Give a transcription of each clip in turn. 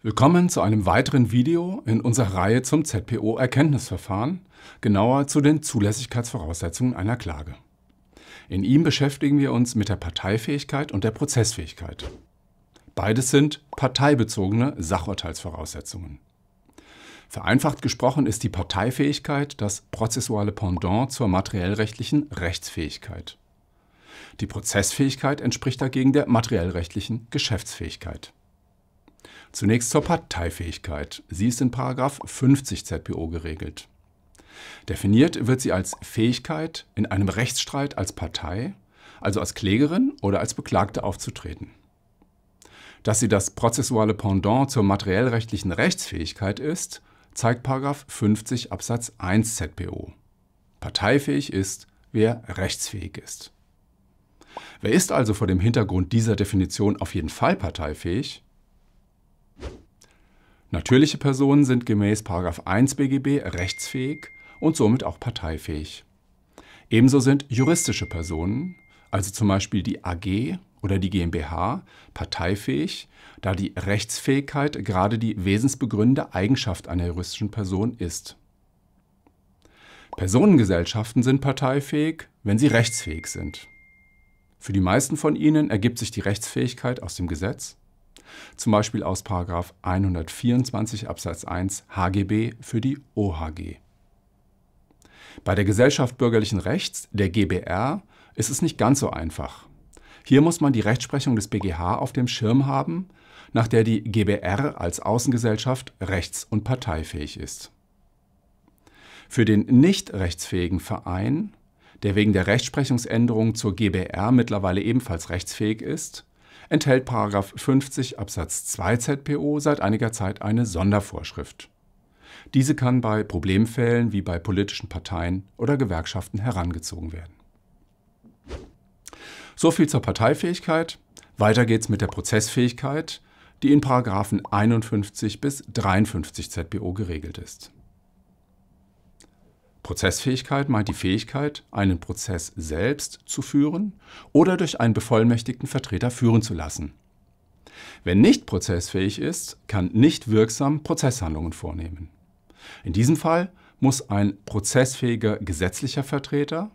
Willkommen zu einem weiteren Video in unserer Reihe zum ZPO-Erkenntnisverfahren, genauer zu den Zulässigkeitsvoraussetzungen einer Klage. In ihm beschäftigen wir uns mit der Parteifähigkeit und der Prozessfähigkeit. Beides sind parteibezogene Sachurteilsvoraussetzungen. Vereinfacht gesprochen ist die Parteifähigkeit das prozessuale Pendant zur materiellrechtlichen Rechtsfähigkeit. Die Prozessfähigkeit entspricht dagegen der materiellrechtlichen Geschäftsfähigkeit. Zunächst zur Parteifähigkeit. Sie ist in 50 ZPO geregelt. Definiert wird sie als Fähigkeit, in einem Rechtsstreit als Partei, also als Klägerin oder als Beklagte aufzutreten. Dass sie das prozessuale Pendant zur materiellrechtlichen Rechtsfähigkeit ist, zeigt 50 Absatz 1 ZPO. Parteifähig ist, wer rechtsfähig ist. Wer ist also vor dem Hintergrund dieser Definition auf jeden Fall parteifähig? Natürliche Personen sind gemäß 1 BGB rechtsfähig und somit auch parteifähig. Ebenso sind juristische Personen, also zum Beispiel die AG oder die GmbH, parteifähig, da die Rechtsfähigkeit gerade die wesensbegründende Eigenschaft einer juristischen Person ist. Personengesellschaften sind parteifähig, wenn sie rechtsfähig sind. Für die meisten von Ihnen ergibt sich die Rechtsfähigkeit aus dem Gesetz zum Beispiel aus 124 Absatz 1 HGB für die OHG. Bei der Gesellschaft bürgerlichen Rechts, der GBR, ist es nicht ganz so einfach. Hier muss man die Rechtsprechung des BGH auf dem Schirm haben, nach der die GBR als Außengesellschaft rechts- und parteifähig ist. Für den nicht rechtsfähigen Verein, der wegen der Rechtsprechungsänderung zur GBR mittlerweile ebenfalls rechtsfähig ist, enthält 50 Absatz 2 ZPO seit einiger Zeit eine Sondervorschrift. Diese kann bei Problemfällen wie bei politischen Parteien oder Gewerkschaften herangezogen werden. So viel zur Parteifähigkeit. Weiter geht's mit der Prozessfähigkeit, die in Paragraphen 51 bis 53 ZPO geregelt ist. Prozessfähigkeit meint die Fähigkeit, einen Prozess selbst zu führen oder durch einen bevollmächtigten Vertreter führen zu lassen. Wer nicht prozessfähig ist, kann nicht wirksam Prozesshandlungen vornehmen. In diesem Fall muss ein prozessfähiger gesetzlicher Vertreter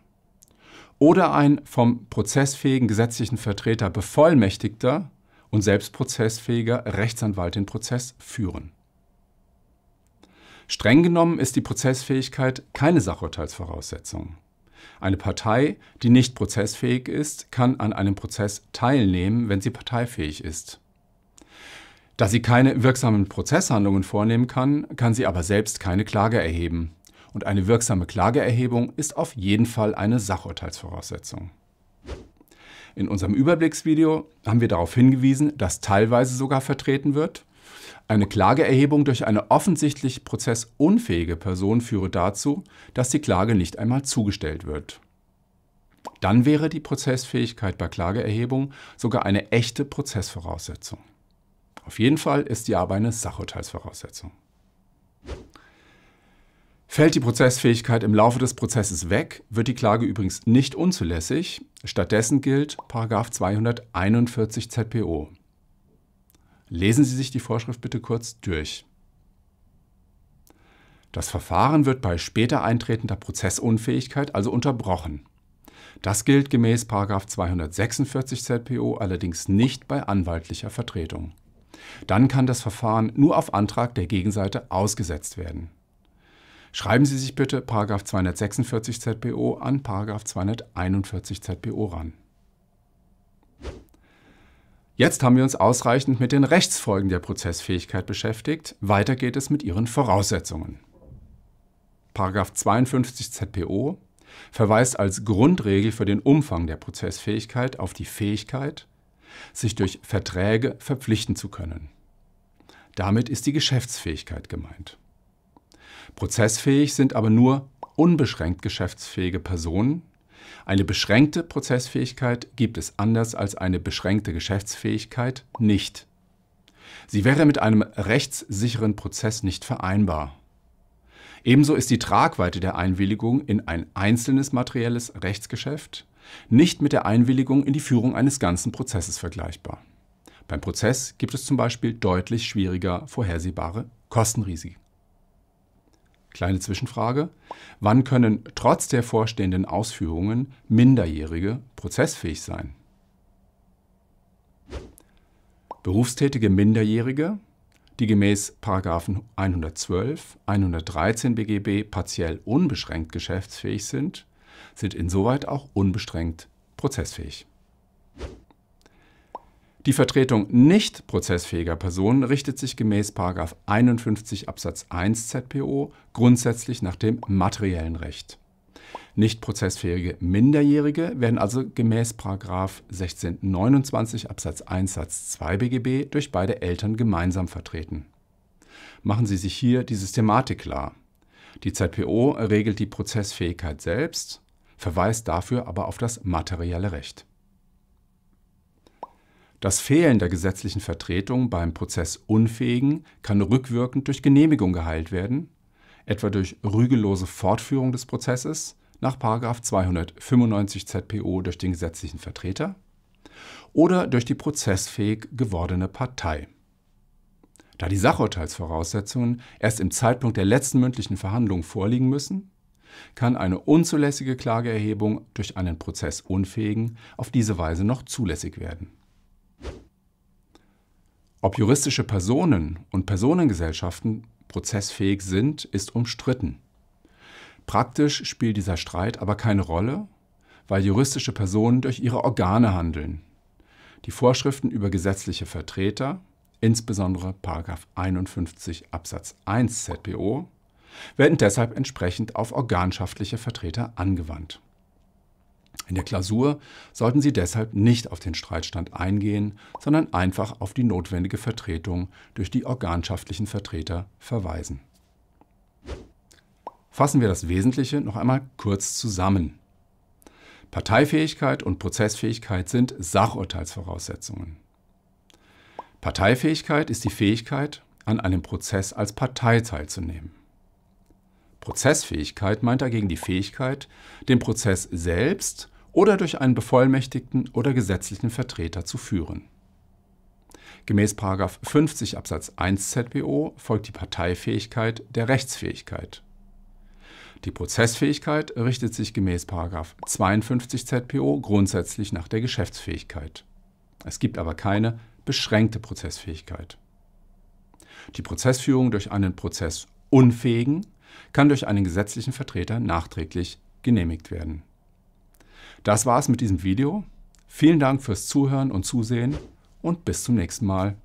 oder ein vom prozessfähigen gesetzlichen Vertreter bevollmächtigter und selbst prozessfähiger Rechtsanwalt den Prozess führen. Streng genommen ist die Prozessfähigkeit keine Sachurteilsvoraussetzung. Eine Partei, die nicht prozessfähig ist, kann an einem Prozess teilnehmen, wenn sie parteifähig ist. Da sie keine wirksamen Prozesshandlungen vornehmen kann, kann sie aber selbst keine Klage erheben. Und eine wirksame Klageerhebung ist auf jeden Fall eine Sachurteilsvoraussetzung. In unserem Überblicksvideo haben wir darauf hingewiesen, dass teilweise sogar vertreten wird, eine Klageerhebung durch eine offensichtlich prozessunfähige Person führe dazu, dass die Klage nicht einmal zugestellt wird. Dann wäre die Prozessfähigkeit bei Klageerhebung sogar eine echte Prozessvoraussetzung. Auf jeden Fall ist sie aber eine Sachurteilsvoraussetzung. Fällt die Prozessfähigkeit im Laufe des Prozesses weg, wird die Klage übrigens nicht unzulässig. Stattdessen gilt 241 ZPO. Lesen Sie sich die Vorschrift bitte kurz durch. Das Verfahren wird bei später eintretender Prozessunfähigkeit also unterbrochen. Das gilt gemäß 246 ZPO allerdings nicht bei anwaltlicher Vertretung. Dann kann das Verfahren nur auf Antrag der Gegenseite ausgesetzt werden. Schreiben Sie sich bitte 246 ZPO an 241 ZPO ran. Jetzt haben wir uns ausreichend mit den Rechtsfolgen der Prozessfähigkeit beschäftigt. Weiter geht es mit ihren Voraussetzungen. Paragraph 52 ZPO verweist als Grundregel für den Umfang der Prozessfähigkeit auf die Fähigkeit, sich durch Verträge verpflichten zu können. Damit ist die Geschäftsfähigkeit gemeint. Prozessfähig sind aber nur unbeschränkt geschäftsfähige Personen, eine beschränkte Prozessfähigkeit gibt es anders als eine beschränkte Geschäftsfähigkeit nicht. Sie wäre mit einem rechtssicheren Prozess nicht vereinbar. Ebenso ist die Tragweite der Einwilligung in ein einzelnes materielles Rechtsgeschäft nicht mit der Einwilligung in die Führung eines ganzen Prozesses vergleichbar. Beim Prozess gibt es zum Beispiel deutlich schwieriger vorhersehbare Kostenrisiken. Kleine Zwischenfrage. Wann können trotz der vorstehenden Ausführungen Minderjährige prozessfähig sein? Berufstätige Minderjährige, die gemäß 112, 113 BGB partiell unbeschränkt geschäftsfähig sind, sind insoweit auch unbeschränkt prozessfähig. Die Vertretung nicht prozessfähiger Personen richtet sich gemäß 51 Absatz 1 ZPO grundsätzlich nach dem materiellen Recht. Nicht prozessfähige Minderjährige werden also gemäß 1629 Absatz 1 Satz 2 BGB durch beide Eltern gemeinsam vertreten. Machen Sie sich hier die Systematik klar. Die ZPO regelt die Prozessfähigkeit selbst, verweist dafür aber auf das materielle Recht. Das Fehlen der gesetzlichen Vertretung beim Prozessunfähigen kann rückwirkend durch Genehmigung geheilt werden, etwa durch rügellose Fortführung des Prozesses nach 295 ZPO durch den gesetzlichen Vertreter oder durch die prozessfähig gewordene Partei. Da die Sachurteilsvoraussetzungen erst im Zeitpunkt der letzten mündlichen Verhandlung vorliegen müssen, kann eine unzulässige Klageerhebung durch einen prozessunfähigen auf diese Weise noch zulässig werden ob juristische Personen und Personengesellschaften prozessfähig sind, ist umstritten. Praktisch spielt dieser Streit aber keine Rolle, weil juristische Personen durch ihre Organe handeln. Die Vorschriften über gesetzliche Vertreter, insbesondere 51 Absatz 1 ZPO, werden deshalb entsprechend auf organschaftliche Vertreter angewandt. In der Klausur sollten Sie deshalb nicht auf den Streitstand eingehen, sondern einfach auf die notwendige Vertretung durch die organschaftlichen Vertreter verweisen. Fassen wir das Wesentliche noch einmal kurz zusammen. Parteifähigkeit und Prozessfähigkeit sind Sachurteilsvoraussetzungen. Parteifähigkeit ist die Fähigkeit, an einem Prozess als Partei teilzunehmen. Prozessfähigkeit meint dagegen die Fähigkeit, den Prozess selbst oder durch einen bevollmächtigten oder gesetzlichen Vertreter zu führen. Gemäß 50 Absatz 1 ZBO folgt die Parteifähigkeit der Rechtsfähigkeit. Die Prozessfähigkeit richtet sich gemäß 52 ZPO grundsätzlich nach der Geschäftsfähigkeit. Es gibt aber keine beschränkte Prozessfähigkeit. Die Prozessführung durch einen prozessunfähigen kann durch einen gesetzlichen Vertreter nachträglich genehmigt werden. Das war es mit diesem Video. Vielen Dank fürs Zuhören und Zusehen und bis zum nächsten Mal.